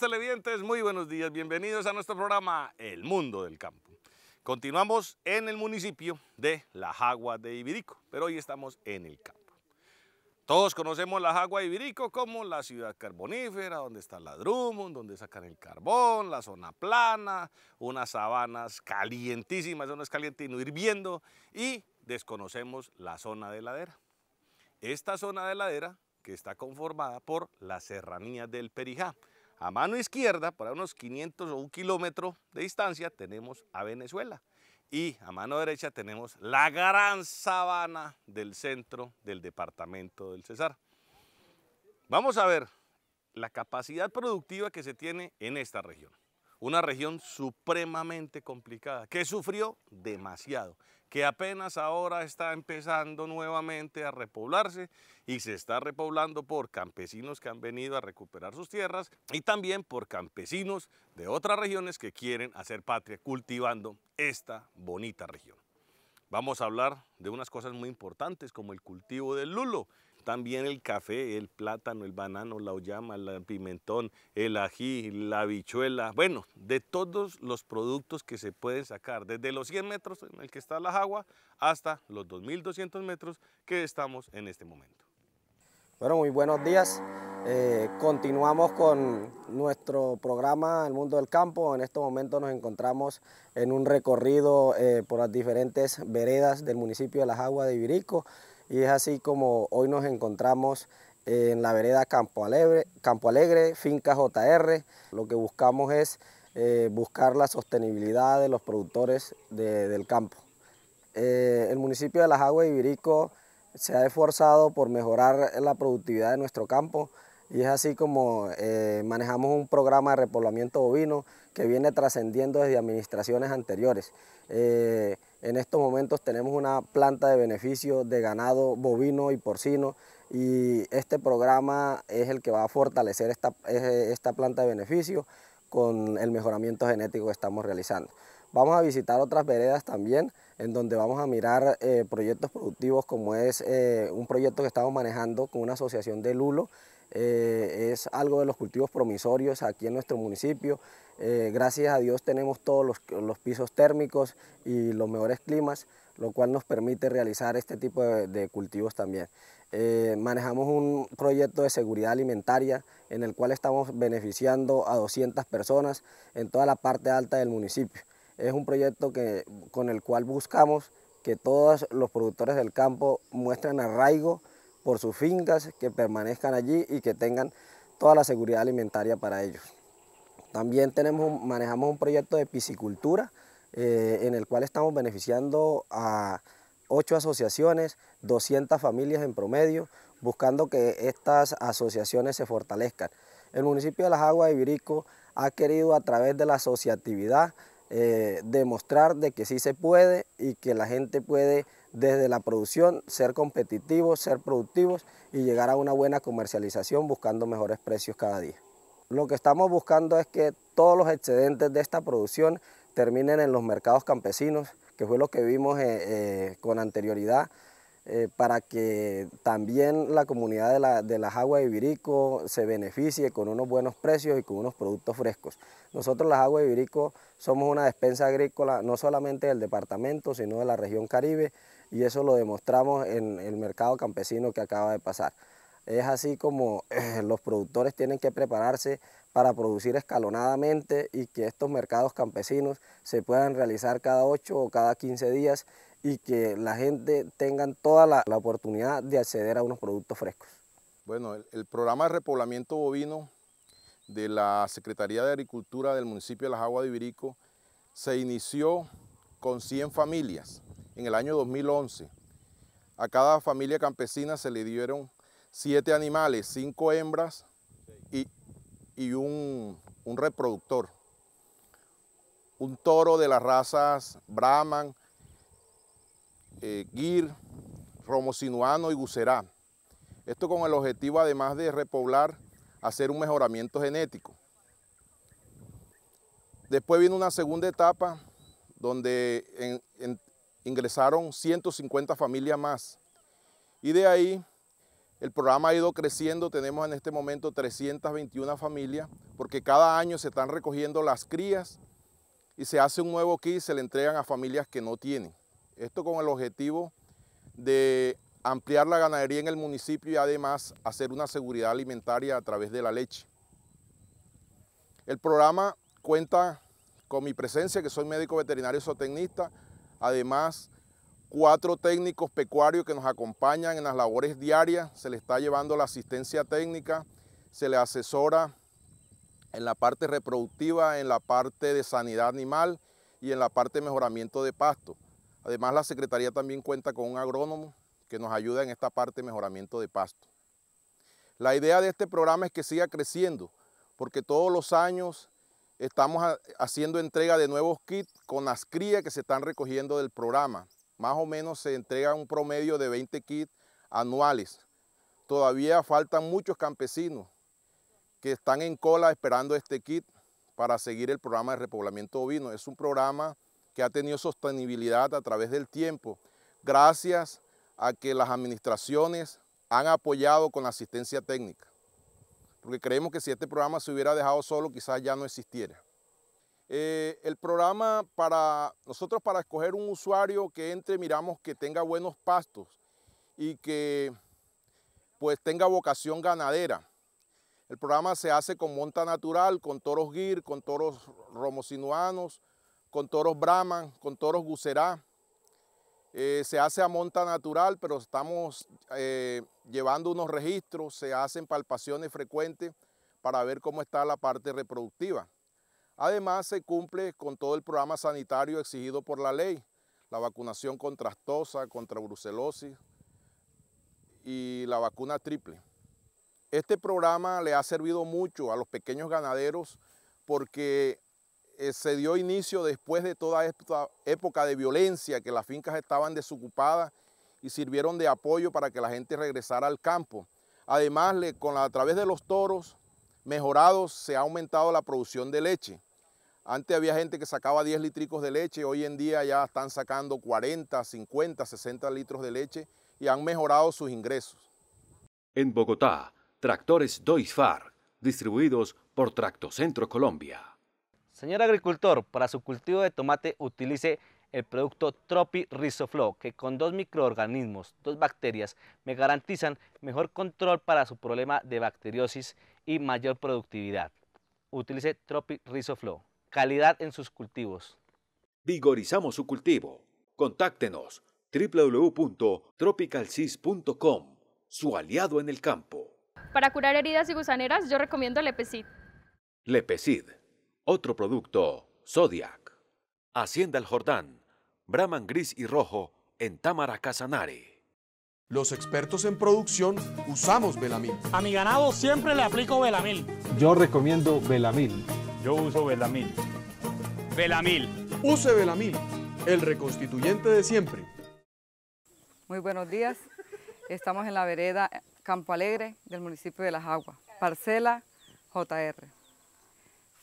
televidentes, muy buenos días, bienvenidos a nuestro programa El Mundo del Campo. Continuamos en el municipio de La Jagua de Ibirico, pero hoy estamos en el campo. Todos conocemos La Jagua de Ibirico como la ciudad carbonífera, donde está la Drummond, donde sacan el carbón, la zona plana, unas sabanas calientísimas, zonas calientes no hirviendo, y desconocemos la zona de ladera. Esta zona de ladera que está conformada por las serranías del Perijá, a mano izquierda, para unos 500 o un kilómetro de distancia, tenemos a Venezuela. Y a mano derecha tenemos la gran sabana del centro del departamento del Cesar. Vamos a ver la capacidad productiva que se tiene en esta región una región supremamente complicada, que sufrió demasiado, que apenas ahora está empezando nuevamente a repoblarse y se está repoblando por campesinos que han venido a recuperar sus tierras y también por campesinos de otras regiones que quieren hacer patria cultivando esta bonita región. Vamos a hablar de unas cosas muy importantes como el cultivo del lulo, también el café, el plátano, el banano, la oyama, el pimentón, el ají, la habichuela. Bueno, de todos los productos que se pueden sacar, desde los 100 metros en el que está la Aguas hasta los 2.200 metros que estamos en este momento. Bueno, muy buenos días. Eh, continuamos con nuestro programa El Mundo del Campo. En este momento nos encontramos en un recorrido eh, por las diferentes veredas del municipio de Las Aguas de Ibirico y es así como hoy nos encontramos en la vereda Campo Alegre, Campo Alegre finca JR. Lo que buscamos es eh, buscar la sostenibilidad de los productores del campo. Eh, el municipio de Las Aguas y Virico se ha esforzado por mejorar la productividad de nuestro campo y es así como eh, manejamos un programa de repoblamiento bovino que viene trascendiendo desde administraciones anteriores. En estos momentos tenemos una planta de beneficio de ganado bovino y porcino y este programa es el que va a fortalecer esta, eh, planta de beneficio con el mejoramiento genético que estamos realizando. Vamos a visitar otras veredas también, en donde vamos a mirar eh, proyectos productivos como es eh, un proyecto que estamos manejando con una asociación de Lulo, eh, es algo de los cultivos promisorios aquí en nuestro municipio. Eh, gracias a Dios tenemos todos los, pisos térmicos y los mejores climas, lo cual nos permite realizar este tipo de, cultivos también. Eh, manejamos un proyecto de seguridad alimentaria en el cual estamos beneficiando a 200 personas en toda la parte alta del municipio. Es un proyecto con el cual buscamos que todos los productores del campo muestren arraigo, por sus fincas, que permanezcan allí y que tengan toda la seguridad alimentaria para ellos. También tenemos, manejamos un proyecto de piscicultura eh, en el cual estamos beneficiando a ocho asociaciones, 200 familias en promedio, buscando que estas asociaciones se fortalezcan. El municipio de Las Aguas de Virico ha querido a través de la asociatividad eh, demostrar de que sí se puede y que la gente puede desde la producción, ser competitivos, ser productivos y llegar a una buena comercialización buscando mejores precios cada día. Lo que estamos buscando es que todos los excedentes de esta producción terminen en los mercados campesinos, que fue lo que vimos eh, eh, con anterioridad, eh, para que también la comunidad de, de las aguas de Ibirico se beneficie con unos buenos precios y con unos productos frescos. Nosotros las aguas de Ibirico somos una despensa agrícola no solamente del departamento, sino de la región Caribe, y eso lo demostramos en el mercado campesino que acaba de pasar. Es así como eh, los productores tienen que prepararse para producir escalonadamente y que estos mercados campesinos se puedan realizar cada 8 o cada 15 días y que la gente tenga toda la, oportunidad de acceder a unos productos frescos. Bueno, el, el, programa de repoblamiento bovino de la Secretaría de Agricultura del municipio de Las Aguas de Ibirico se inició con 100 familias en el año 2011. A cada familia campesina se le dieron siete animales, cinco hembras y, un, reproductor. Un toro de las razas Brahman, eh, Gir, Romosinuano y Gucerá. Esto con el objetivo, además de repoblar, hacer un mejoramiento genético. Después viene una segunda etapa donde en, ingresaron 150 familias más. Y de ahí el programa ha ido creciendo, tenemos en este momento 321 familias, porque cada año se están recogiendo las crías y se hace un nuevo kit y se le entregan a familias que no tienen. Esto con el objetivo de ampliar la ganadería en el municipio y además hacer una seguridad alimentaria a través de la leche. El programa cuenta con mi presencia, que soy médico veterinario zootecnista, Además, cuatro técnicos pecuarios que nos acompañan en las labores diarias, se le está llevando la asistencia técnica, se le asesora en la parte reproductiva, en la parte de sanidad animal y en la parte de mejoramiento de pasto. Además, la Secretaría también cuenta con un agrónomo que nos ayuda en esta parte de mejoramiento de pasto. La idea de este programa es que siga creciendo, porque todos los años estamos haciendo entrega de nuevos kits con las crías que se están recogiendo del programa. Más o menos se entrega un promedio de 20 kits anuales. Todavía faltan muchos campesinos que están en cola esperando este kit para seguir el programa de repoblamiento ovino. Es un programa que ha tenido sostenibilidad a través del tiempo, gracias a que las administraciones han apoyado con asistencia técnica porque creemos que si este programa se hubiera dejado solo, quizás ya no existiera. Eh, el programa para nosotros, para escoger un usuario que entre, miramos que tenga buenos pastos y que pues tenga vocación ganadera. El programa se hace con monta natural, con toros Gir, con toros romosinuanos, con toros brahman, con toros gucerá, eh, se hace a monta natural, pero estamos eh, llevando unos registros, se hacen palpaciones frecuentes para ver cómo está la parte reproductiva. Además, se cumple con todo el programa sanitario exigido por la ley, la vacunación contra contra brucelosis y la vacuna triple. Este programa le ha servido mucho a los pequeños ganaderos porque eh, se dio inicio después de toda esta época de violencia, que las fincas estaban desocupadas y sirvieron de apoyo para que la gente regresara al campo. Además, con a través de los toros mejorados se ha aumentado la producción de leche. Antes había gente que sacaba 10 litricos de leche, hoy en día ya están sacando 40, 50, 60 litros de leche y han mejorado sus ingresos. En Bogotá, tractores Doisfar, distribuidos por Tractocentro Colombia. Señor agricultor, para su cultivo de tomate utilice el producto Tropi Rizoflow, que con dos microorganismos, dos bacterias, me garantizan mejor control para su problema de bacteriosis y mayor productividad. Utilice Tropi Rizoflow. Calidad en sus cultivos. Vigorizamos su cultivo. Contáctenos www.tropicalcis.com, su aliado en el campo. Para curar heridas y gusaneras, yo recomiendo Lepecid. Lepecid otro producto, Zodiac. Hacienda El Jordán, Brahman Gris y Rojo en Támara Casanare. Los expertos en producción usamos Velamil. A mi ganado siempre le aplico Velamil. Yo recomiendo Belamil. Yo uso Belamil. Velamil. Use Belamil, el reconstituyente de siempre. Muy buenos días. Estamos en la vereda Campo Alegre del municipio de Las Aguas, parcela JR.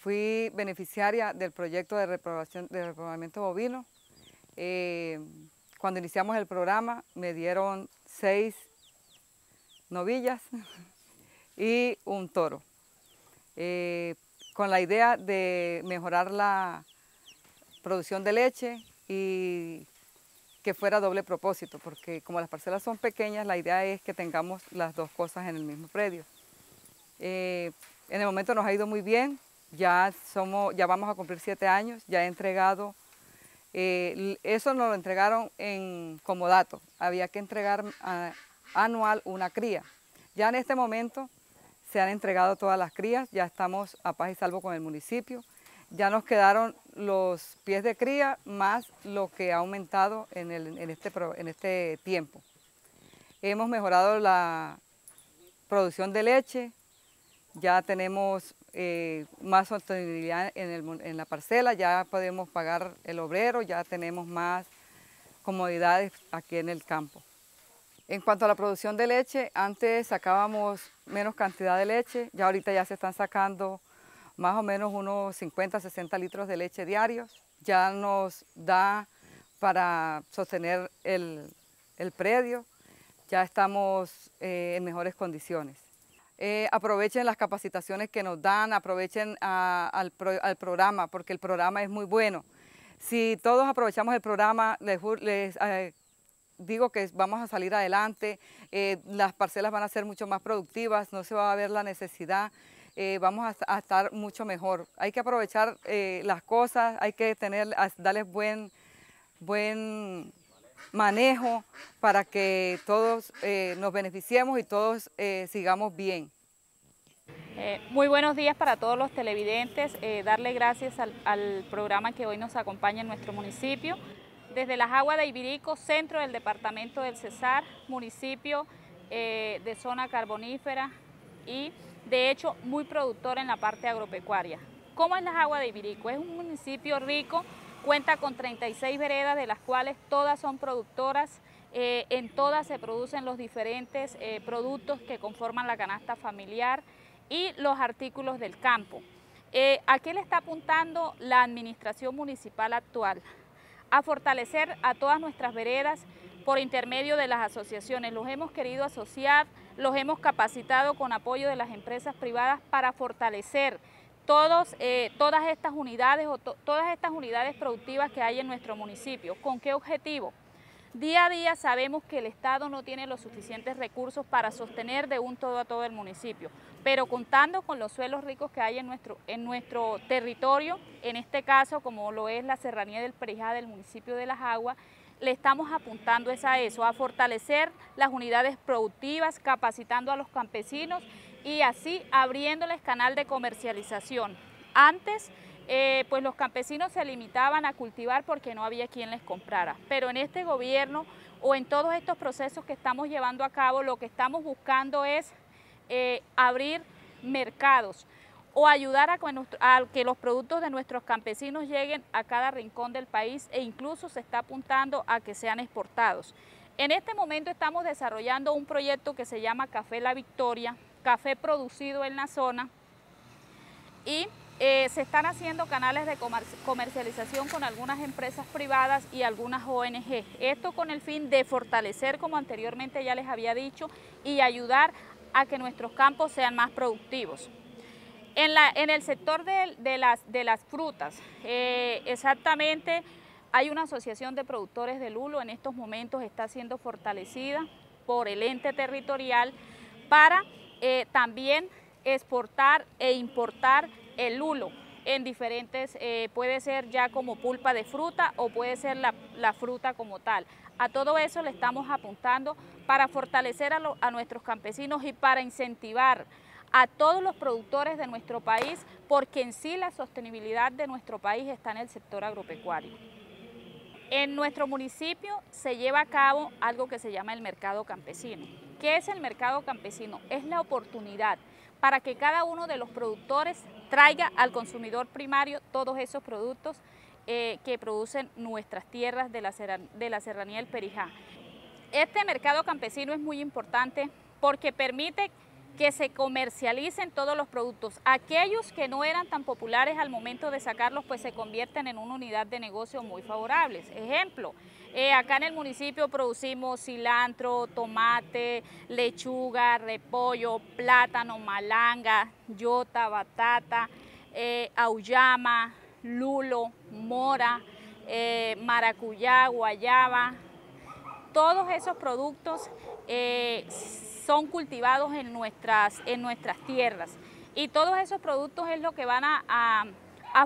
Fui beneficiaria del proyecto de reprobación de reprobamiento bovino. Eh, cuando iniciamos el programa me dieron seis novillas y un toro, eh, con la idea de mejorar la producción de leche y que fuera doble propósito, porque como las parcelas son pequeñas, la idea es que tengamos las dos cosas en el mismo predio. Eh, en el momento nos ha ido muy bien, ya, somos, ya vamos a cumplir siete años, ya he entregado, eh, eso nos lo entregaron en dato, había que entregar ah, anual una cría. Ya en este momento se han entregado todas las crías, ya estamos a paz y salvo con el municipio, ya nos quedaron los pies de cría más lo que ha aumentado en, este, en este tiempo. Hemos mejorado la producción de leche, ya tenemos eh, más sostenibilidad en, la parcela, ya podemos pagar el obrero, ya tenemos más comodidades aquí en el campo. En cuanto a la producción de leche, antes sacábamos menos cantidad de leche, ya ahorita ya se están sacando más o menos unos 50, 60 litros de leche diarios. Ya nos da para sostener el, predio, ya estamos eh, en mejores condiciones. Eh, aprovechen las capacitaciones que nos dan, aprovechen al, programa, porque el programa es muy bueno. Si todos aprovechamos el programa, les, les eh, digo que vamos a salir adelante, eh, las parcelas van a ser mucho más productivas, no se va a ver la necesidad, vamos a, estar mucho mejor. Hay que aprovechar las cosas, hay que tener, darles buen, buen manejo para que todos eh, nos beneficiemos y todos eh, sigamos bien. Eh, muy buenos días para todos los televidentes, darle gracias al, al, programa que hoy nos acompaña en nuestro municipio. Desde las aguas de Ibirico, centro del departamento del Cesar, municipio de zona carbonífera y de hecho muy productor en la parte agropecuaria. ¿Cómo es las aguas de Ibirico? Es un municipio rico Cuenta con 36 veredas, de las cuales todas son productoras. Eh, en todas se producen los diferentes eh, productos que conforman la canasta familiar y los artículos del campo. Eh, ¿A qué le está apuntando la administración municipal actual? A fortalecer a todas nuestras veredas por intermedio de las asociaciones. Los hemos querido asociar, los hemos capacitado con apoyo de las empresas privadas para fortalecer todos, eh, todas estas unidades o todas estas unidades productivas que hay en nuestro municipio. ¿Con qué objetivo? Día a día sabemos que el Estado no tiene los suficientes recursos para sostener de un todo a todo el municipio, pero contando con los suelos ricos que hay en nuestro, en nuestro territorio, en este caso como lo es la Serranía del Perijá del municipio de Las Aguas, le estamos apuntando es a eso, a fortalecer las unidades productivas, capacitando a los campesinos y así abriéndoles canal de comercialización. Antes, eh, pues los campesinos se limitaban a cultivar porque no había quien les comprara, pero en este gobierno o en todos estos procesos que estamos llevando a cabo, lo que estamos buscando es eh, abrir mercados o ayudar a que los productos de nuestros campesinos lleguen a cada rincón del país e incluso se está apuntando a que sean exportados. En este momento estamos desarrollando un proyecto que se llama Café La Victoria, café producido en la zona y eh, se están haciendo canales de comercialización con algunas empresas privadas y algunas ONG. Esto con el fin de fortalecer, como anteriormente ya les había dicho, y ayudar a que nuestros campos sean más productivos. En, la, en el sector de, las, de las, frutas, eh, exactamente hay una asociación de productores de Lulo, en estos momentos está siendo fortalecida por el ente territorial para eh, también exportar e importar el hulo en diferentes, eh, puede ser ya como pulpa de fruta o puede ser la, fruta como tal. A todo eso le estamos apuntando para fortalecer a nuestros campesinos y para incentivar a todos los productores de nuestro país, porque en sí la sostenibilidad de nuestro país está en el sector agropecuario. En nuestro municipio se lleva a cabo algo que se llama el mercado campesino. ¿Qué es el mercado campesino? Es la oportunidad para que cada uno de los productores traiga al consumidor primario todos esos productos eh, que producen nuestras tierras de la, de la serranía del Perijá. Este mercado campesino es muy importante porque permite que se comercialicen todos los productos. Aquellos que no eran tan populares al momento de sacarlos, pues se convierten en una unidad de negocio muy favorables. Ejemplo, eh, acá en el municipio producimos cilantro, tomate, lechuga, repollo, plátano, malanga, yota, batata, eh, auyama, lulo, mora, eh, maracuyá, guayaba. Todos esos productos son cultivados en nuestras, en nuestras tierras. Y todos esos productos es lo que van a,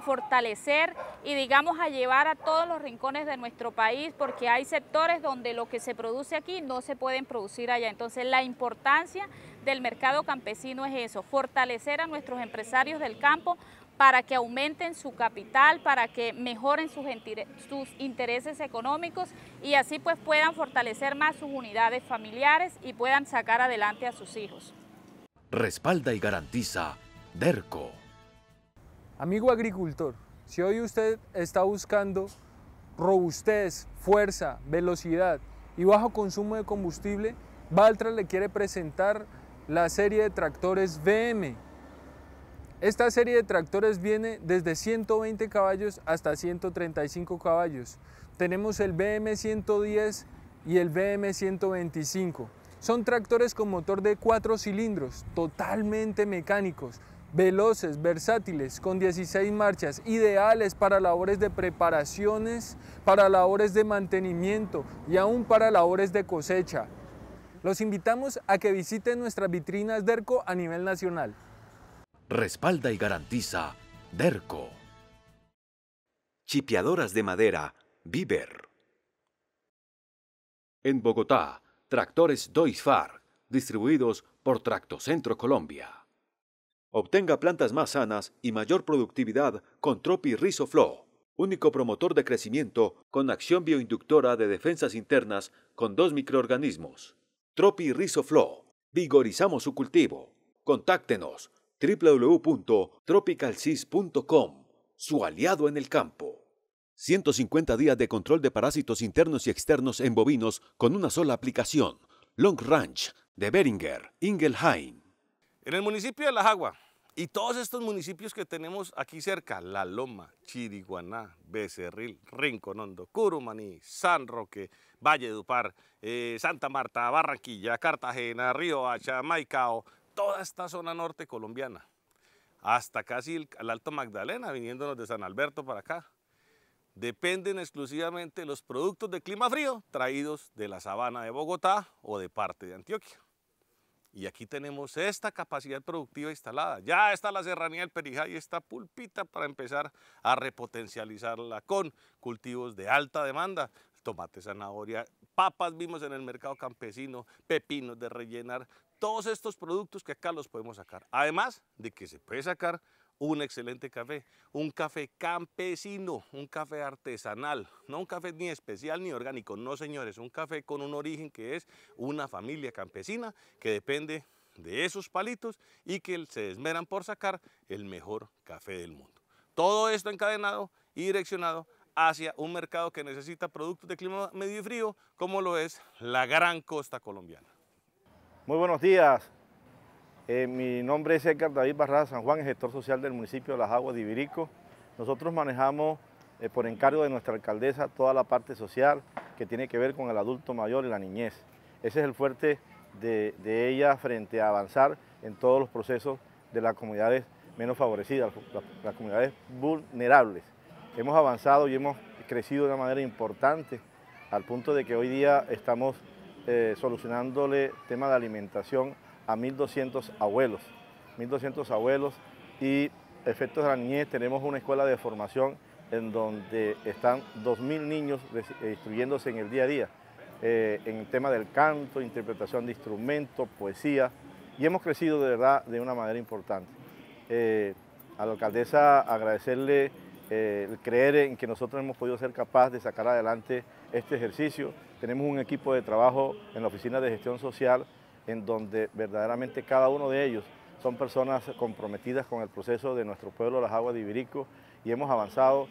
fortalecer y digamos a llevar a todos los rincones de nuestro país porque hay sectores donde lo que se produce aquí no se pueden producir allá. Entonces la importancia del mercado campesino es eso, fortalecer a nuestros empresarios del campo para que aumenten su capital, para que mejoren sus, intereses económicos y así pues puedan fortalecer más sus unidades familiares y puedan sacar adelante a sus hijos. Respalda y garantiza DERCO. Amigo agricultor, si hoy usted está buscando robustez, fuerza, velocidad y bajo consumo de combustible, Valtra le quiere presentar la serie de tractores VM esta serie de tractores viene desde 120 caballos hasta 135 caballos. Tenemos el BM110 y el BM125. Son tractores con motor de 4 cilindros, totalmente mecánicos, veloces, versátiles, con 16 marchas, ideales para labores de preparaciones, para labores de mantenimiento y aún para labores de cosecha. Los invitamos a que visiten nuestras vitrinas DERCO a nivel nacional respalda y garantiza DERCO. Chipiadoras de madera, Viver. En Bogotá, tractores Doisfar, distribuidos por Tractocentro Colombia. Obtenga plantas más sanas y mayor productividad con Tropi RizoFlow, único promotor de crecimiento con acción bioinductora de defensas internas con dos microorganismos. Tropi RizoFlow. vigorizamos su cultivo. Contáctenos www.tropicalsys.com, su aliado en el campo. 150 días de control de parásitos internos y externos en bovinos con una sola aplicación. Long Ranch de Beringer, Ingelheim. En el municipio de La Jagua y todos estos municipios que tenemos aquí cerca, La Loma, Chiriguaná, Becerril, Rinconondo, Curumaní, San Roque, Valledupar, eh, Santa Marta, Barranquilla, Cartagena, Río Hacha, Maicao, toda esta zona norte colombiana, hasta casi el, Alto Magdalena, viniéndonos de San Alberto para acá. Dependen exclusivamente de los productos de clima frío traídos de la sabana de Bogotá o de parte de Antioquia. Y aquí tenemos esta capacidad productiva instalada. Ya está la serranía del Perijá y esta pulpita para empezar a repotencializarla con cultivos de alta demanda, tomate, zanahoria, papas vimos en el mercado campesino, pepinos de rellenar, todos estos productos que acá los podemos sacar. Además de que se puede sacar un excelente café, un café campesino, un café artesanal, no un café ni especial ni orgánico, no señores, un café con un origen que es una familia campesina que depende de esos palitos y que se esmeran por sacar el mejor café del mundo. Todo esto encadenado y direccionado hacia un mercado que necesita productos de clima medio y frío, como lo es la gran costa colombiana. Muy buenos días. Eh, mi nombre es Edgar David Barrada San Juan, gestor social del municipio de Las Aguas de Ibirico. Nosotros manejamos eh, por encargo de nuestra alcaldesa toda la parte social que tiene que ver con el adulto mayor y la niñez. Ese es el fuerte de, ella frente a avanzar en todos los procesos de las comunidades menos favorecidas, las comunidades vulnerables hemos avanzado y hemos crecido de una manera importante, al punto de que hoy día estamos eh, solucionándole tema de alimentación a 1.200 abuelos, 1.200 abuelos y efectos de la niñez tenemos una escuela de formación en donde están 2.000 niños eh, instruyéndose en el día a día, eh, en el tema del canto, interpretación de instrumentos, poesía, y hemos crecido de verdad de una manera importante. Eh, a la alcaldesa agradecerle eh, el creer en que nosotros hemos podido ser capaces de sacar adelante este ejercicio. Tenemos un equipo de trabajo en la Oficina de Gestión Social en donde verdaderamente cada uno de ellos son personas comprometidas con el proceso de nuestro pueblo Las Aguas de Ibirico y hemos avanzado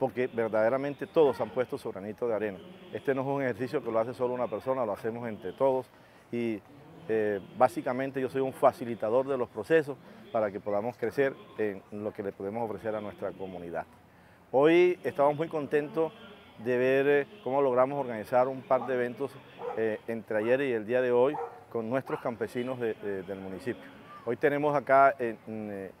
porque verdaderamente todos han puesto su granito de arena. Este no es un ejercicio que lo hace solo una persona, lo hacemos entre todos y eh, básicamente yo soy un facilitador de los procesos para que podamos crecer en lo que le podemos ofrecer a nuestra comunidad. Hoy estamos muy contentos de ver eh, cómo logramos organizar un par de eventos eh, entre ayer y el día de hoy con nuestros campesinos del municipio. Hoy tenemos acá en,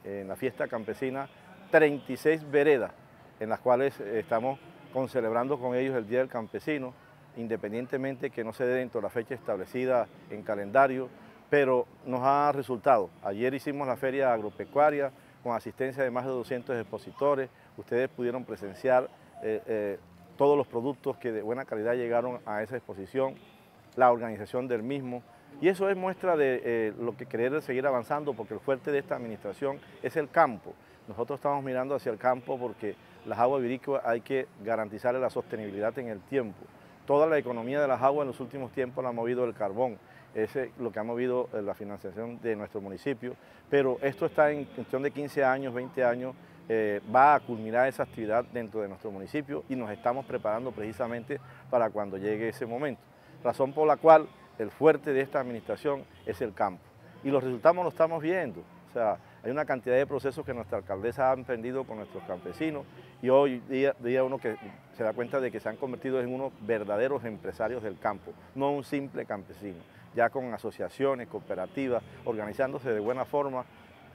eh, la fiesta campesina 36 veredas en las cuales estamos con, celebrando con ellos el Día del Campesino, independientemente que no se dé dentro de la fecha establecida en calendario, pero nos ha resultado. Ayer hicimos la feria agropecuaria con asistencia de más de 200 expositores. Ustedes pudieron presenciar eh, eh, todos los productos que de buena calidad llegaron a esa exposición, la organización del mismo. Y eso es muestra de eh, lo que querer seguir avanzando, porque el fuerte de esta administración es el campo. Nosotros estamos mirando hacia el campo porque las aguas virícolas hay que garantizarle la sostenibilidad en el tiempo toda la economía de las aguas en los últimos tiempos la ha movido el carbón. Ese es lo que ha movido eh, la financiación de nuestro municipio. Pero esto está en cuestión de 15 años, 20 años, eh, va a culminar esa actividad dentro de nuestro municipio y nos estamos preparando precisamente para cuando llegue ese momento. Razón por la cual el fuerte de esta administración es el campo. Y los resultados los estamos viendo. O sea, hay una cantidad de procesos que nuestra alcaldesa ha emprendido con nuestros campesinos y hoy día uno que se da cuenta de que se han convertido en unos verdaderos empresarios del campo, no un simple campesino, ya con asociaciones, cooperativas, organizándose de buena forma,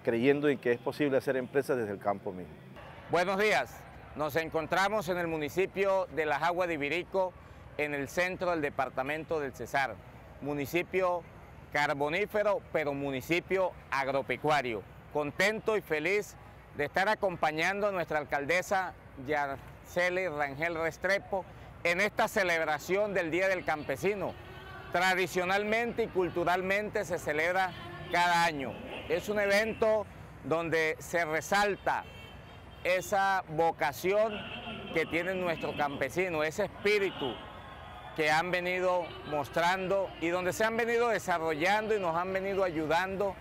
creyendo en que es posible hacer empresas desde el campo mismo. Buenos días, nos encontramos en el municipio de Las Aguas de Ibirico, en el centro del departamento del Cesar, municipio carbonífero, pero municipio agropecuario. Contento y feliz de estar acompañando a nuestra alcaldesa Yar Celi Rangel Restrepo en esta celebración del Día del Campesino. Tradicionalmente y culturalmente se celebra cada año. Es un evento donde se resalta esa vocación que tiene nuestro campesino, ese espíritu que han venido mostrando y donde se han venido desarrollando y nos han venido ayudando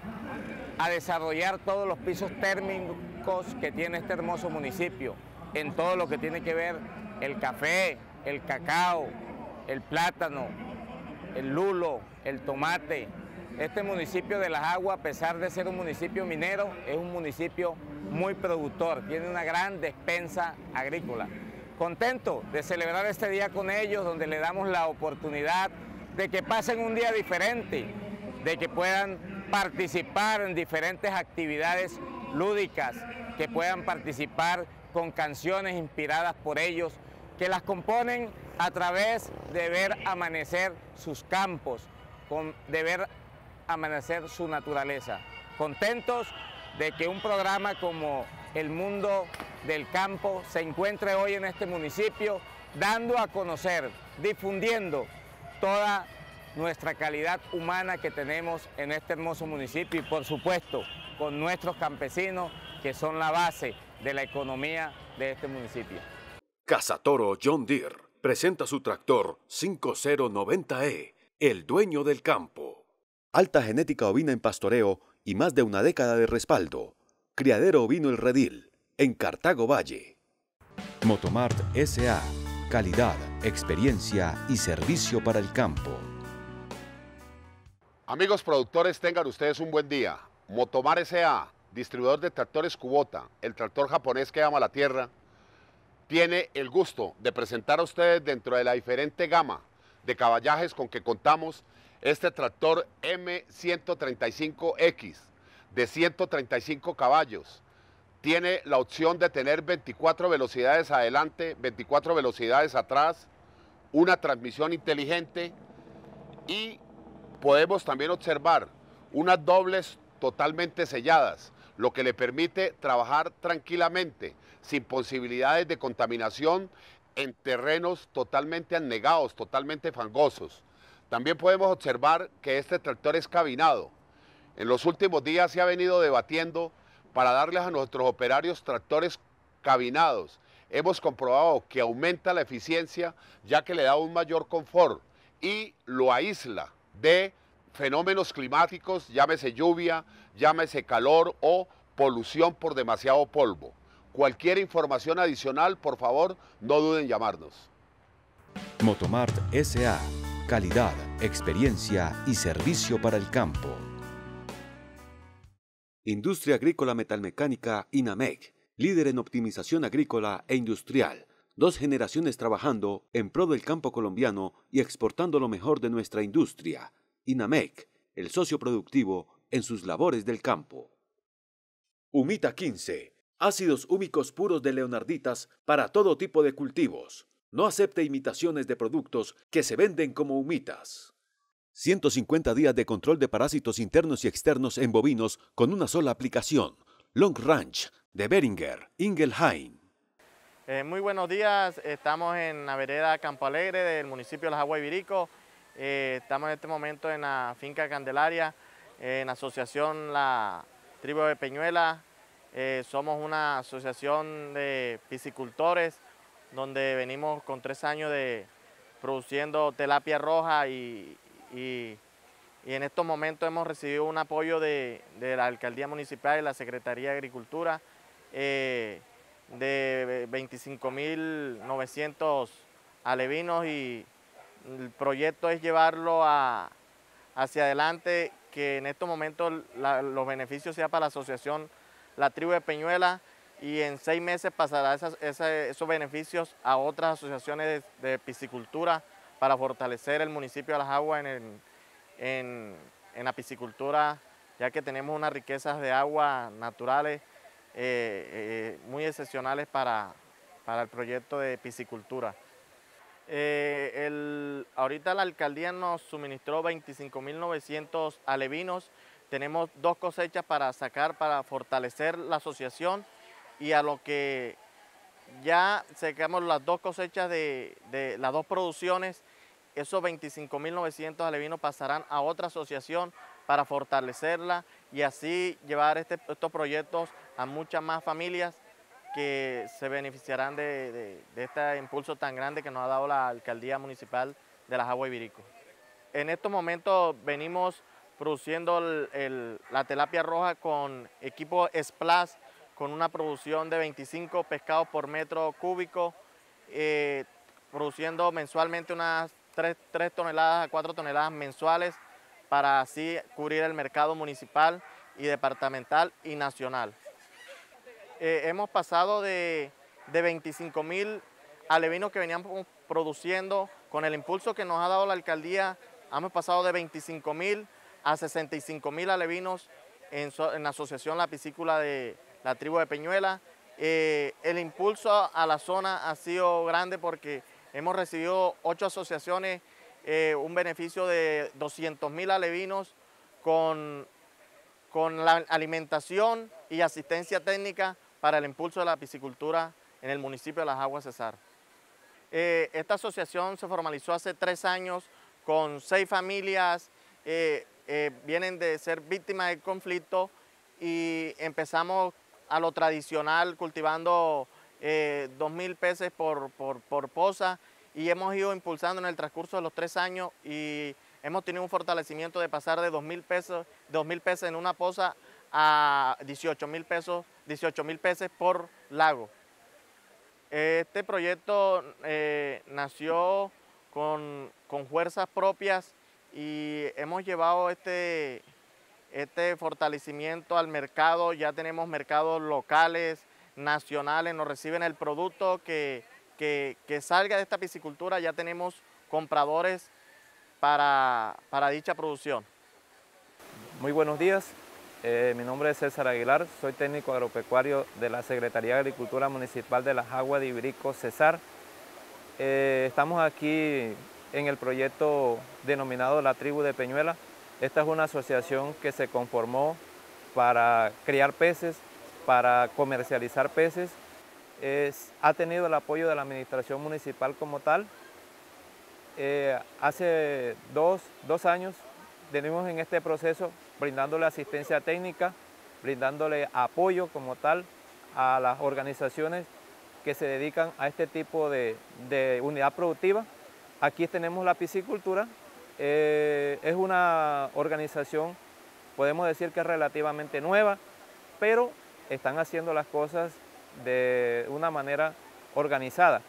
a desarrollar todos los pisos térmicos que tiene este hermoso municipio en todo lo que tiene que ver el café, el cacao, el plátano, el lulo, el tomate. Este municipio de Las Aguas, a pesar de ser un municipio minero, es un municipio muy productor, tiene una gran despensa agrícola. Contento de celebrar este día con ellos, donde le damos la oportunidad de que pasen un día diferente, de que puedan participar en diferentes actividades lúdicas, que puedan participar con canciones inspiradas por ellos, que las componen a través de ver amanecer sus campos, de ver amanecer su naturaleza. Contentos de que un programa como El Mundo del Campo se encuentre hoy en este municipio, dando a conocer, difundiendo toda nuestra calidad humana que tenemos en este hermoso municipio y por supuesto con nuestros campesinos que son la base de la economía de este municipio. Casatoro John Deere presenta su tractor 5090E, el dueño del campo. Alta genética ovina en pastoreo y más de una década de respaldo. Criadero Ovino El Redil, en Cartago Valle. Motomart S.A. Calidad, experiencia y servicio para el campo. Amigos productores, tengan ustedes un buen día. ...Motomart S.A distribuidor de tractores Kubota, el tractor japonés que ama la tierra, tiene el gusto de presentar a ustedes dentro de la diferente gama de caballajes con que contamos este tractor M135X de 135 caballos. Tiene la opción de tener 24 velocidades adelante, 24 velocidades atrás, una transmisión inteligente y podemos también observar unas dobles totalmente selladas lo que le permite trabajar tranquilamente, sin posibilidades de contaminación en terrenos totalmente anegados, totalmente fangosos. También podemos observar que este tractor es cabinado. En los últimos días se ha venido debatiendo para darles a nuestros operarios tractores cabinados. Hemos comprobado que aumenta la eficiencia ya que le da un mayor confort y lo aísla de fenómenos climáticos, llámese lluvia, llámese calor o polución por demasiado polvo. Cualquier información adicional, por favor, no duden en llamarnos. Motomart SA, calidad, experiencia y servicio para el campo. Industria Agrícola Metalmecánica INAMEC, líder en optimización agrícola e industrial dos generaciones trabajando en pro del campo colombiano y exportando lo mejor de nuestra industria. INAMEC, el socio productivo, en sus labores del campo. Humita 15. Ácidos húmicos puros de leonarditas para todo tipo de cultivos. No acepte imitaciones de productos que se venden como humitas. 150 días de control de parásitos internos y externos en bovinos con una sola aplicación. Long Ranch de Beringer, Ingelheim. Eh, muy buenos días, estamos en la vereda Campo Alegre del municipio de Las Aguas eh, estamos en este momento en la finca Candelaria, en en asociación La Tribu de Peñuela. Eh, somos una asociación de piscicultores, donde venimos con tres años de produciendo telapia roja y, en estos momentos hemos recibido un apoyo de, de la Alcaldía Municipal y la Secretaría de Agricultura eh, de 25.900 alevinos y el proyecto es llevarlo hacia adelante, que en estos momentos los beneficios sean para la asociación La Tribu de Peñuela y en seis meses pasará esos beneficios a otras asociaciones de, piscicultura para fortalecer el municipio de Las Aguas en, la piscicultura, ya que tenemos unas riquezas de agua naturales eh, eh, muy excepcionales para el proyecto de piscicultura. Eh, el, ahorita la alcaldía nos suministró 25.900 alevinos. Tenemos dos cosechas para sacar, para fortalecer la asociación y a lo que ya sacamos las dos cosechas de, las dos producciones, esos 25.900 alevinos pasarán a otra asociación para fortalecerla y así llevar este, estos proyectos a muchas más familias que se beneficiarán de, este impulso tan grande que nos ha dado la Alcaldía Municipal de las Aguas y En estos momentos venimos produciendo la telapia roja con equipo SPLAS, con una producción de 25 pescados por metro cúbico, eh, produciendo mensualmente unas 3, toneladas a 4 toneladas mensuales para así cubrir el mercado municipal y departamental y nacional. Eh, hemos pasado de, 25.000 alevinos que veníamos produciendo con el impulso que nos ha dado la alcaldía. Hemos pasado de 25 mil a 65 mil alevinos en, la asociación La Piscícula de la tribu de Peñuela. Eh, el impulso a la zona ha sido grande porque hemos recibido ocho asociaciones, eh, un beneficio de 200.000 alevinos con, con la alimentación y asistencia técnica para el impulso de la piscicultura en el municipio de Las Aguas Cesar. Eh, esta asociación se formalizó hace tres años con seis familias, eh, eh, vienen de ser víctimas del conflicto y empezamos a lo tradicional cultivando 2.000 mil peces por, por, poza y hemos ido impulsando en el transcurso de los tres años y hemos tenido un fortalecimiento de pasar de 2.000 pesos, pesos en una poza a 18.000 mil pesos 18 mil pesos por lago. Este proyecto eh, nació con, fuerzas propias y hemos llevado este, este fortalecimiento al mercado. Ya tenemos mercados locales, nacionales, nos reciben el producto que, salga de esta piscicultura. Ya tenemos compradores para dicha producción. Muy buenos días. Eh, mi nombre es César Aguilar, soy técnico agropecuario de la Secretaría de Agricultura Municipal de Las Aguas de Ibirico, César... Eh, estamos aquí en el proyecto denominado La Tribu de Peñuela. Esta es una asociación que se conformó para criar peces, para comercializar peces. ha tenido el apoyo de la administración municipal como tal. Eh, hace dos, dos años tenemos en este proceso brindándole asistencia técnica, brindándole apoyo como tal a las organizaciones que se dedican a este tipo de, unidad productiva. Aquí tenemos la piscicultura, eh, es una organización, podemos decir que es relativamente nueva, pero están haciendo las cosas de una manera organizada.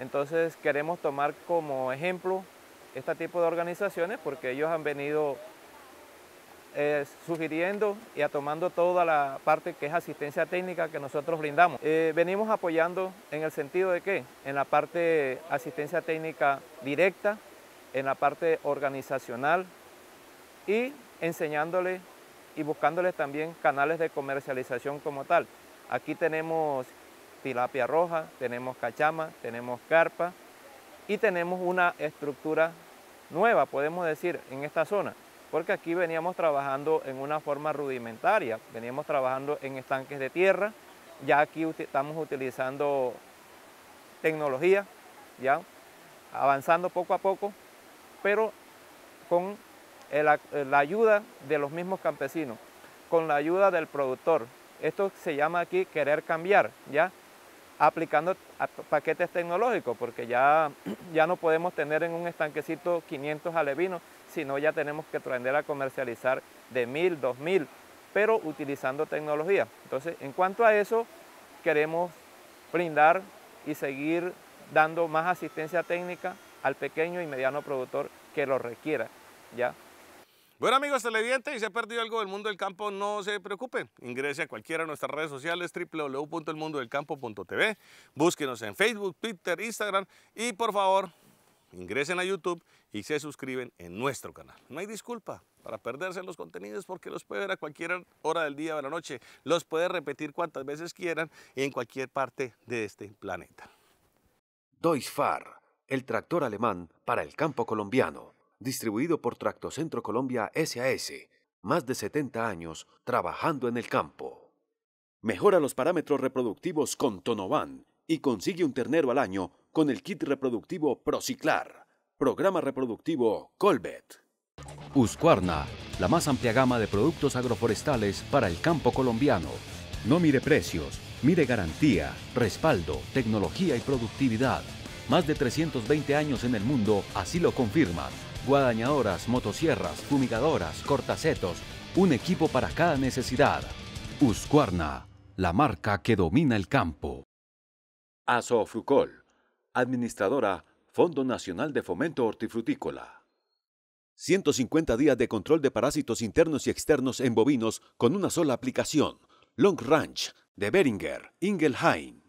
Entonces queremos tomar como ejemplo este tipo de organizaciones porque ellos han venido eh, sugiriendo y tomando toda la parte que es asistencia técnica que nosotros brindamos. Eh, venimos apoyando en el sentido de que en la parte asistencia técnica directa, en la parte organizacional y enseñándoles y buscándoles también canales de comercialización como tal. Aquí tenemos tilapia roja, tenemos cachama, tenemos carpa y tenemos una estructura nueva, podemos decir, en esta zona porque aquí veníamos trabajando en una forma rudimentaria, veníamos trabajando en estanques de tierra, ya aquí estamos utilizando tecnología, ya avanzando poco a poco, pero con la, ayuda de los mismos campesinos, con la ayuda del productor. Esto se llama aquí querer cambiar, ya aplicando paquetes tecnológicos, porque ya, ya no podemos tener en un estanquecito 500 alevinos, sino ya tenemos que aprender a comercializar de mil, dos mil, pero utilizando tecnología. Entonces, en cuanto a eso, queremos brindar y seguir dando más asistencia técnica al pequeño y mediano productor que lo requiera. ¿ya? Bueno amigos televidentes, si se ha perdido algo del mundo del campo, no se preocupen. Ingrese a cualquiera de nuestras redes sociales www.elmundodelcampo.tv. Búsquenos en Facebook, Twitter, Instagram y por favor ingresen a YouTube y se suscriben en nuestro canal. No hay disculpa para perderse los contenidos porque los puede ver a cualquier hora del día o de la noche. Los puede repetir cuantas veces quieran en cualquier parte de este planeta. Deutsch el tractor alemán para el campo colombiano, distribuido por Tractocentro Colombia SAS, más de 70 años trabajando en el campo. Mejora los parámetros reproductivos con Tonovan y consigue un ternero al año con el kit reproductivo Prociclar, programa reproductivo Colbet. Uscuarna, la más amplia gama de productos agroforestales para el campo colombiano. No mire precios, mire garantía, respaldo, tecnología y productividad. Más de 320 años en el mundo así lo confirman. Guadañadoras, motosierras, fumigadoras, cortacetos, un equipo para cada necesidad. Uscuarna, la marca que domina el campo. Azofrucol Administradora, Fondo Nacional de Fomento Hortifrutícola. 150 días de control de parásitos internos y externos en bovinos con una sola aplicación. Long Ranch, de Beringer, Ingelheim.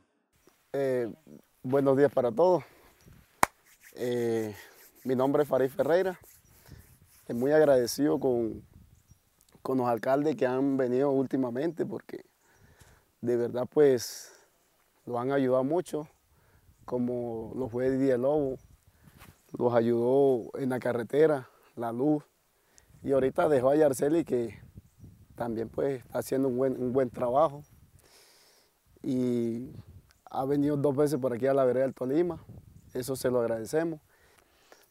Eh, buenos días para todos. Eh, mi nombre es Farid Ferreira. Estoy muy agradecido con, con los alcaldes que han venido últimamente porque de verdad pues lo han ayudado mucho como los fue Didier Lobo, los ayudó en la carretera, la luz, y ahorita dejó a Yarceli que también pues está haciendo un buen, trabajo y ha venido dos veces por aquí a la vereda del Tolima, eso se lo agradecemos.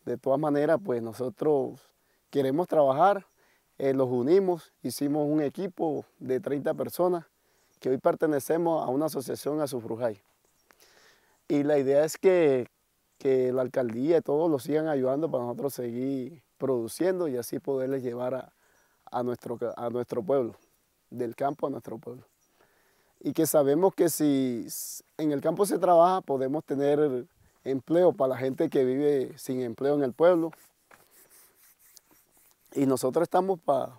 De todas maneras, pues nosotros queremos trabajar, eh, los unimos, hicimos un equipo de 30 personas que hoy pertenecemos a una asociación a Sufrujay. Y la idea es que, la alcaldía y todos lo sigan ayudando para nosotros seguir produciendo y así poderles llevar a, nuestro, a nuestro pueblo, del campo a nuestro pueblo. Y que sabemos que si en el campo se trabaja podemos tener empleo para la gente que vive sin empleo en el pueblo. Y nosotros estamos para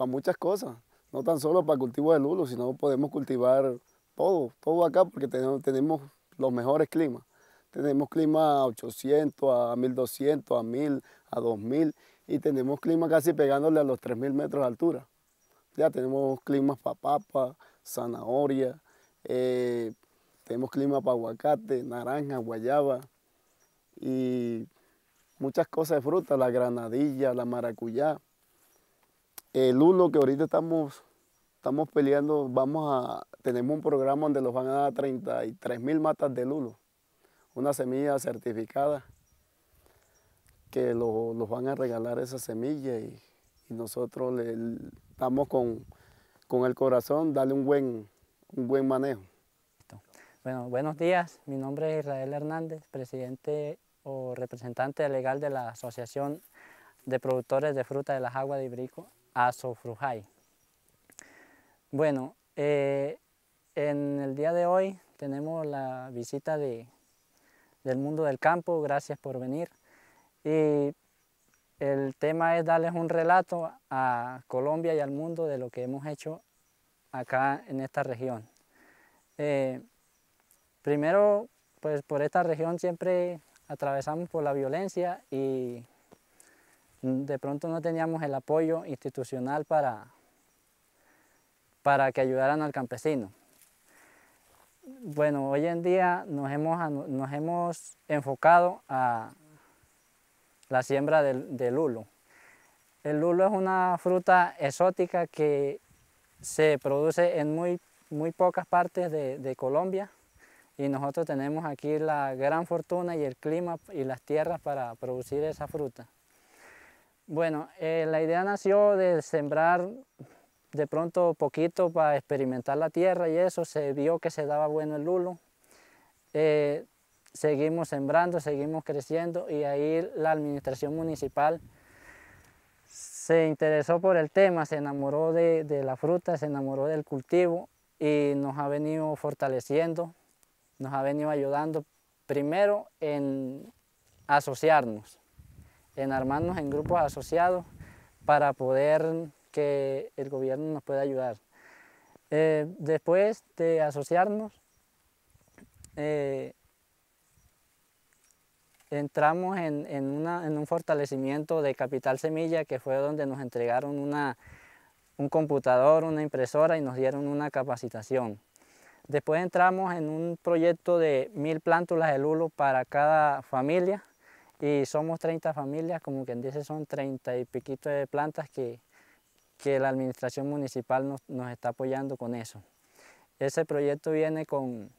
muchas cosas, no tan solo para cultivo de lulo, sino podemos cultivar todo, todo acá porque tenemos, tenemos los mejores climas. Tenemos clima a 800, a 1200, a 1000, a 2000 y tenemos clima casi pegándole a los 3000 metros de altura. Ya tenemos climas para papa, zanahoria, eh, tenemos clima para aguacate, naranja, guayaba y muchas cosas de fruta, la granadilla, la maracuyá, el hulo que ahorita estamos estamos peleando, vamos a, tenemos un programa donde los van a dar 33 mil matas de lulo, una semilla certificada, que los van a regalar esa semilla y, nosotros le, estamos con, el corazón, darle un buen, un buen manejo. Bueno, buenos días, mi nombre es Israel Hernández, presidente o representante legal de la Asociación de Productores de Fruta de las Aguas de Ibrico, Frujay. Bueno, eh, en el día de hoy tenemos la visita del mundo del campo, gracias por venir. Y el tema es darles un relato a Colombia y al mundo de lo que hemos hecho acá en esta región. Eh, primero, pues por esta región siempre atravesamos por la violencia y de pronto no teníamos el apoyo institucional para, para que ayudaran al campesino. Bueno, hoy en día nos hemos, nos hemos enfocado a la siembra del, lulo. El lulo es una fruta exótica que se produce en muy, muy pocas partes de, Colombia y nosotros tenemos aquí la gran fortuna y el clima y las tierras para producir esa fruta. Bueno, eh, la idea nació de sembrar de pronto poquito para experimentar la tierra y eso, se vio que se daba bueno el lulo. Eh, seguimos sembrando, seguimos creciendo y ahí la administración municipal se interesó por el tema, se enamoró de, de la fruta, se enamoró del cultivo y nos ha venido fortaleciendo, nos ha venido ayudando primero en asociarnos, en armarnos en grupos asociados para poder que el gobierno nos pueda ayudar. Eh, después de asociarnos, eh, entramos en, un fortalecimiento de Capital Semilla, que fue donde nos entregaron una, un computador, una impresora y nos dieron una capacitación. Después entramos en un proyecto de mil plántulas de lulo para cada familia y somos 30 familias, como quien dice son 30 y piquito de plantas que, que la administración municipal nos, está apoyando con eso. Ese proyecto viene con,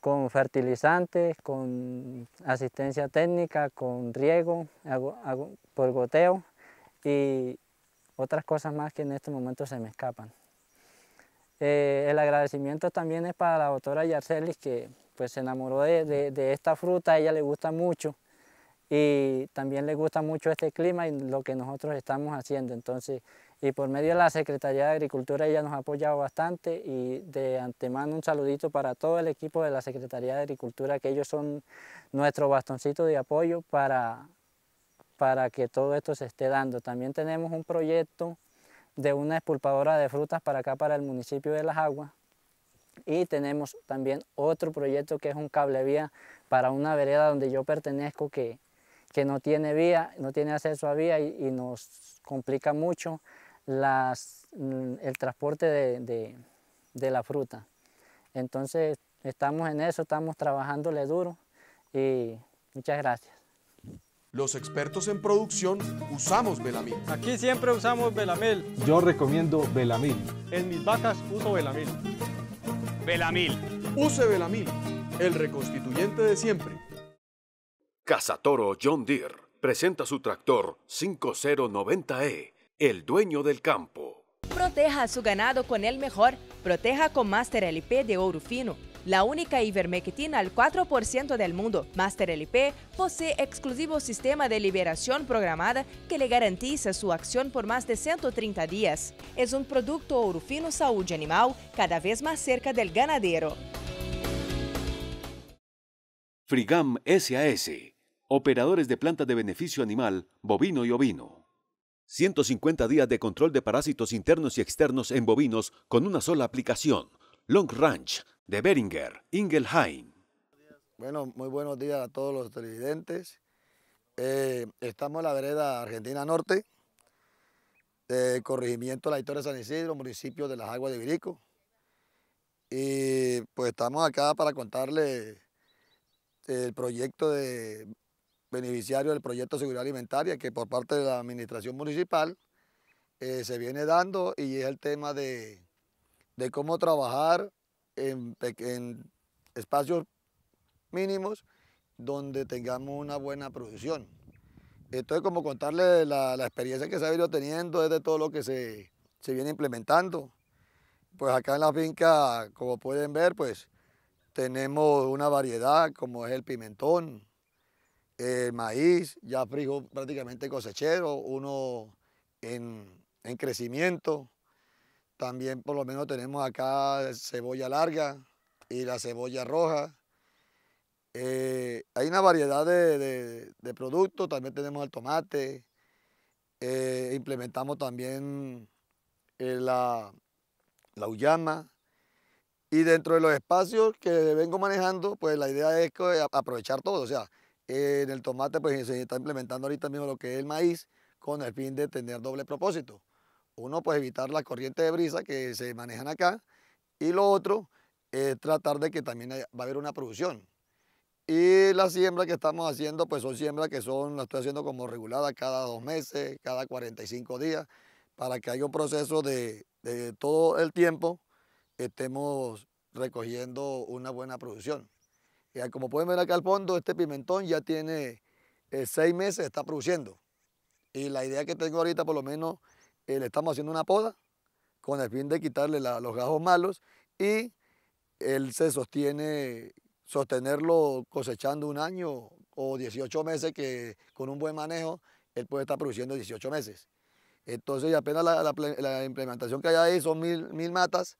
con fertilizantes, con asistencia técnica, con riego por goteo y otras cosas más que en este momento se me escapan. Eh, el agradecimiento también es para la doctora Yarcelis que pues, se enamoró de, de esta fruta, a ella le gusta mucho y también le gusta mucho este clima y lo que nosotros estamos haciendo. Entonces, y por medio de la Secretaría de Agricultura ella nos ha apoyado bastante y de antemano un saludito para todo el equipo de la Secretaría de Agricultura, que ellos son nuestro bastoncito de apoyo para, para que todo esto se esté dando. También tenemos un proyecto de una expulpadora de frutas para acá, para el municipio de Las Aguas. Y tenemos también otro proyecto que es un cablevía para una vereda donde yo pertenezco, que que no tiene vía, no tiene acceso a vía y, nos complica mucho mm, el transporte de, de, la fruta. Entonces estamos en eso, estamos trabajándole duro y muchas gracias. Los expertos en producción usamos Belamil. Aquí siempre usamos Belamil. Yo recomiendo Belamil. En mis vacas uso Belamil. Belamil. Use Belamil, el reconstituyente de siempre. Toro John Deere presenta su tractor 5090E, el dueño del campo. Proteja a su ganado con el mejor. Proteja con Master LP de Ourofino, La única ivermectina al 4% del mundo, Master LP posee exclusivo sistema de liberación programada que le garantiza su acción por más de 130 días. Es un producto Orufino Salud saúde animal cada vez más cerca del ganadero. Frigam SAS operadores de plantas de beneficio animal, bovino y ovino. 150 días de control de parásitos internos y externos en bovinos con una sola aplicación. Long Ranch de Beringer, Ingelheim. Bueno, muy buenos días a todos los televidentes. Eh, estamos en la vereda Argentina Norte, de corregimiento de la Historia de San Isidro, municipio de las Aguas de Virico. Y pues estamos acá para contarles el proyecto de beneficiario del proyecto de seguridad alimentaria que por parte de la administración municipal eh, se viene dando y es el tema de, cómo trabajar en, espacios mínimos donde tengamos una buena producción. Esto es como contarle la, experiencia que se ha ido teniendo desde todo lo que se, se viene implementando. Pues acá en la finca, como pueden ver, pues tenemos una variedad como es el pimentón, eh, maíz, ya frijol prácticamente cosechero, uno en, crecimiento. También por lo menos tenemos acá cebolla larga y la cebolla roja. Eh, hay una variedad de, productos, también tenemos el tomate, eh, implementamos también la, la uyama. Y dentro de los espacios que vengo manejando, pues la idea es aprovechar todo, o sea, eh, en el tomate pues se está implementando ahorita mismo lo que es el maíz con el fin de tener doble propósito. Uno, pues evitar la corriente de brisa que se manejan acá y lo otro es tratar de que también va a haber una producción. Y las siembras que estamos haciendo, pues son siembras que son, las estoy haciendo como reguladas cada dos meses, cada 45 días, para que haya un proceso de, de todo el tiempo estemos recogiendo una buena producción como pueden ver acá al fondo, este pimentón ya tiene eh, seis meses, está produciendo. Y la idea que tengo ahorita, por lo menos, eh, le estamos haciendo una poda con el fin de quitarle los gajos malos y él se sostiene, sostenerlo cosechando un año o 18 meses, que con un buen manejo, él puede estar produciendo 18 meses. Entonces, apenas la, implementación que hay ahí son mil, mil matas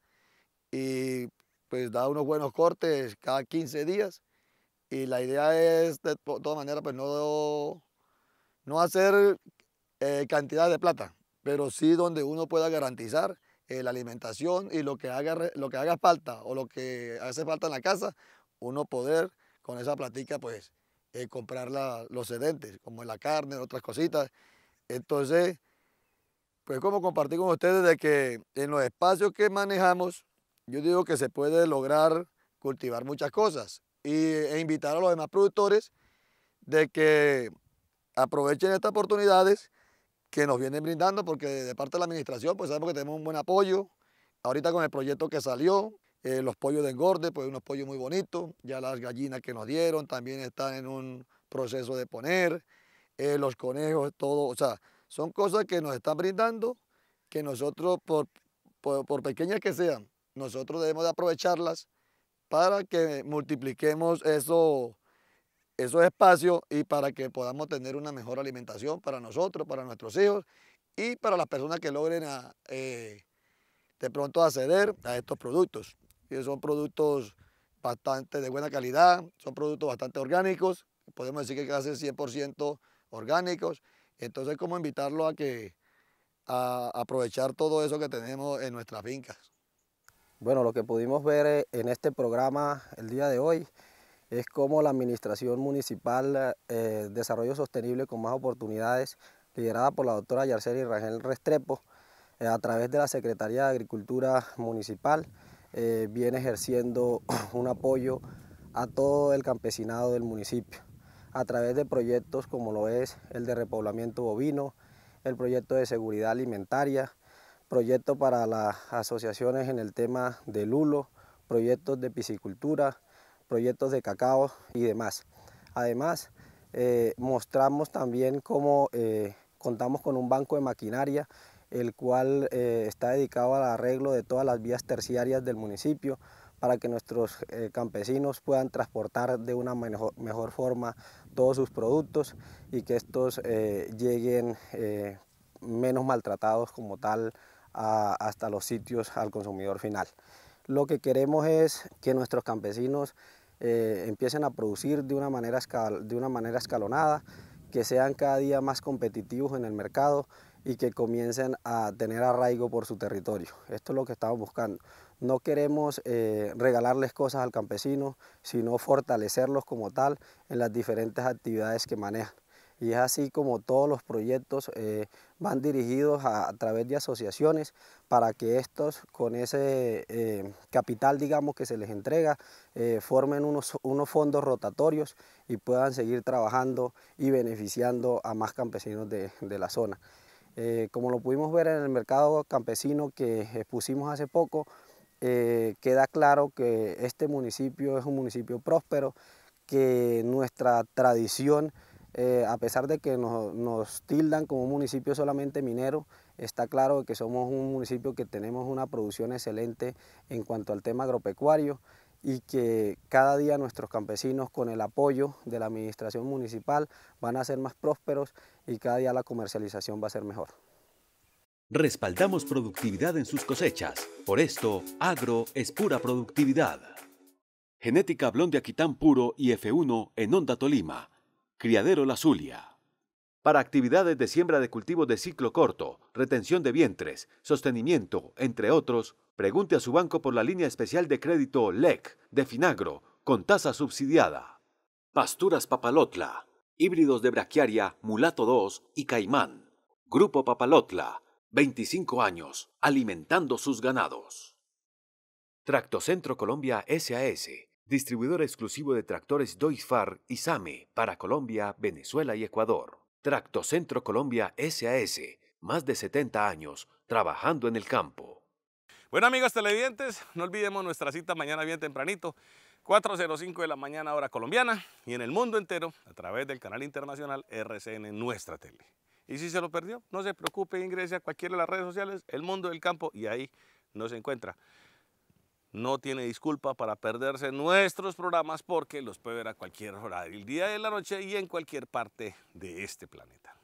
y pues da unos buenos cortes cada 15 días y la idea es, de todas maneras, pues no, no hacer eh, cantidad de plata, pero sí donde uno pueda garantizar eh, la alimentación y lo que, haga, lo que haga falta o lo que hace falta en la casa, uno poder con esa platica pues eh, comprar los sedentes, como la carne, otras cositas. Entonces, pues como compartir con ustedes de que en los espacios que manejamos, yo digo que se puede lograr cultivar muchas cosas e invitar a los demás productores de que aprovechen estas oportunidades que nos vienen brindando, porque de parte de la administración, pues sabemos que tenemos un buen apoyo. Ahorita con el proyecto que salió, eh, los pollos de engorde, pues unos pollos muy bonitos, ya las gallinas que nos dieron también están en un proceso de poner, eh, los conejos, todo, o sea, son cosas que nos están brindando, que nosotros, por, por, por pequeñas que sean, nosotros debemos de aprovecharlas para que multipliquemos eso, esos espacios y para que podamos tener una mejor alimentación para nosotros, para nuestros hijos y para las personas que logren ah, eh, de pronto acceder a estos productos. son productos bastante de buena calidad, son productos bastante orgánicos, podemos decir que casi 100% orgánicos. Entonces, como invitarlo a que a aprovechar todo eso que tenemos en nuestras fincas? Bueno, lo que pudimos ver eh, en este programa el día de hoy es cómo la Administración Municipal eh, Desarrollo Sostenible con más oportunidades, liderada por la doctora Yarceli Rangel Restrepo, eh, a través de la Secretaría de Agricultura Municipal, viene ejerciendo un apoyo a todo el campesinado del municipio, a través de proyectos como lo es el de repoblamiento bovino, el proyecto de seguridad alimentaria, proyectos para las asociaciones en el tema del lulo, proyectos de piscicultura, proyectos de cacao y demás. Además, eh, mostramos también cómo eh, contamos con un banco de maquinaria, el cual eh, está dedicado al arreglo de todas las vías terciarias del municipio para que nuestros campesinos puedan transportar de una mejor, forma todos sus productos y que estos lleguen menos maltratados como tal hasta los sitios al consumidor final. Lo que queremos es que nuestros campesinos eh, empiecen a producir de una, manera de una manera escalonada, que sean cada día más competitivos en el mercado y que comiencen a tener arraigo por su territorio. Esto es lo que estamos buscando. No queremos eh, regalarles cosas al campesino, sino fortalecerlos como tal en las diferentes actividades que manejan y es así como todos los proyectos eh, van dirigidos a, través de asociaciones para que estos con ese eh, capital digamos que se les entrega eh, formen unos, fondos rotatorios y puedan seguir trabajando y beneficiando a más campesinos de, de la zona. como lo pudimos ver en el mercado campesino que expusimos hace poco, queda claro que este municipio es un municipio próspero, que nuestra tradición eh, a pesar de que nos, nos, tildan como un municipio solamente minero, está claro que somos un municipio que tenemos una producción excelente en cuanto al tema agropecuario y que cada día nuestros campesinos con el apoyo de la administración municipal van a ser más prósperos y cada día la comercialización va a ser mejor. Respaldamos productividad en sus cosechas. Por esto, agro es pura productividad. Genética blonde aquitán puro y F1 en Onda Tolima Criadero La Zulia. Para actividades de siembra de cultivos de ciclo corto, retención de vientres, sostenimiento, entre otros, pregunte a su banco por la línea especial de crédito LEC de Finagro con tasa subsidiada. Pasturas Papalotla, híbridos de braquiaria, mulato 2 y caimán. Grupo Papalotla, 25 años, alimentando sus ganados. Tractocentro Colombia SAS distribuidor exclusivo de tractores Doisfar y SAME para Colombia, Venezuela y Ecuador. Tractocentro Colombia SAS, más de 70 años trabajando en el campo. Bueno amigos televidentes, no olvidemos nuestra cita mañana bien tempranito, 4.05 de la mañana hora colombiana y en el mundo entero a través del canal internacional RCN Nuestra Tele. Y si se lo perdió, no se preocupe, ingrese a cualquiera de las redes sociales, El Mundo del Campo y ahí nos encuentra no tiene disculpa para perderse nuestros programas porque los puede ver a cualquier hora del día y de la noche y en cualquier parte de este planeta.